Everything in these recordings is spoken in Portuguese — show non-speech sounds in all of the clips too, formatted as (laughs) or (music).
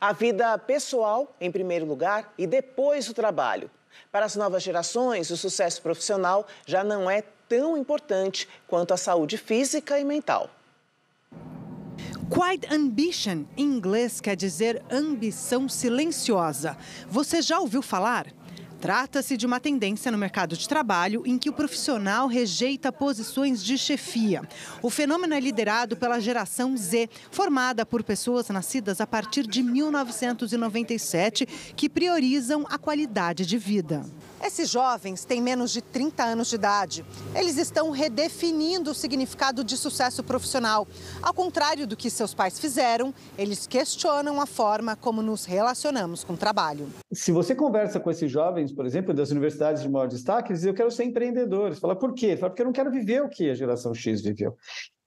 A vida pessoal, em primeiro lugar, e depois o trabalho. Para as novas gerações, o sucesso profissional já não é tão importante quanto a saúde física e mental. Quiet Ambition, em inglês, quer dizer ambição silenciosa. Você já ouviu falar? Trata-se de uma tendência no mercado de trabalho em que o profissional rejeita posições de chefia. O fenômeno é liderado pela geração Z, formada por pessoas nascidas a partir de 1997, que priorizam a qualidade de vida. Esses jovens têm menos de 30 anos de idade. Eles estão redefinindo o significado de sucesso profissional. Ao contrário do que seus pais fizeram, eles questionam a forma como nos relacionamos com o trabalho. Se você conversa com esses jovens, por exemplo, das universidades de maior destaque, eles dizem, eu quero ser empreendedor. Você fala, por quê? Fala, porque eu não quero viver o que a geração X viveu.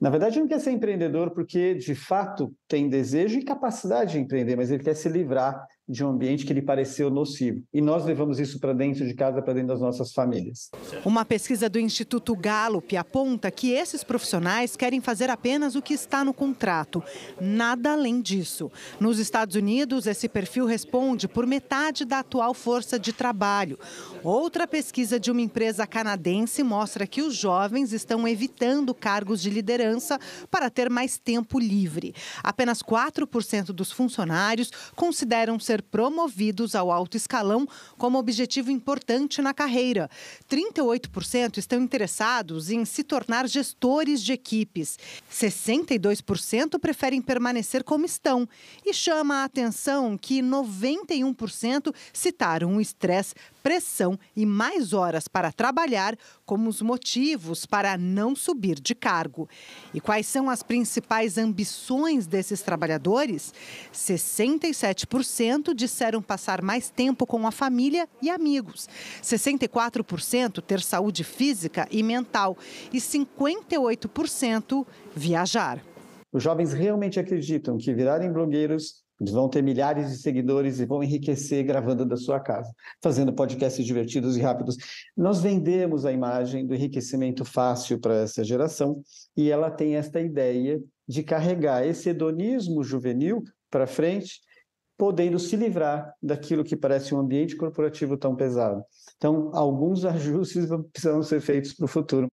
Na verdade, ele não quer ser empreendedor porque, de fato, tem desejo e capacidade de empreender, mas ele quer se livrar de um ambiente que lhe pareceu nocivo. E nós levamos isso para dentro de casa, para dentro das nossas famílias. Uma pesquisa do Instituto Gallup aponta que esses profissionais querem fazer apenas o que está no contrato, nada além disso. Nos Estados Unidos, esse perfil responde por metade da atual força de trabalho. Outra pesquisa de uma empresa canadense mostra que os jovens estão evitando cargos de liderança para ter mais tempo livre. Apenas 4% dos funcionários consideram ser ser promovidos ao alto escalão como objetivo importante na carreira. 38% estão interessados em se tornar gestores de equipes. 62% preferem permanecer como estão. E chama a atenção que 91% citaram o estresse, pressão e mais horas para trabalhar como os motivos para não subir de cargo. E quais são as principais ambições desses trabalhadores? 67% disseram passar mais tempo com a família e amigos, 64% ter saúde física e mental e 58% viajar. Os jovens realmente acreditam que virarem blogueiros eles vão ter milhares de seguidores e vão enriquecer gravando da sua casa, fazendo podcasts divertidos e rápidos. Nós vendemos a imagem do enriquecimento fácil para essa geração e ela tem esta ideia de carregar esse hedonismo juvenil para frente podendo se livrar daquilo que parece um ambiente corporativo tão pesado. Então, alguns (laughs) ajustes precisam ser feitos para o futuro.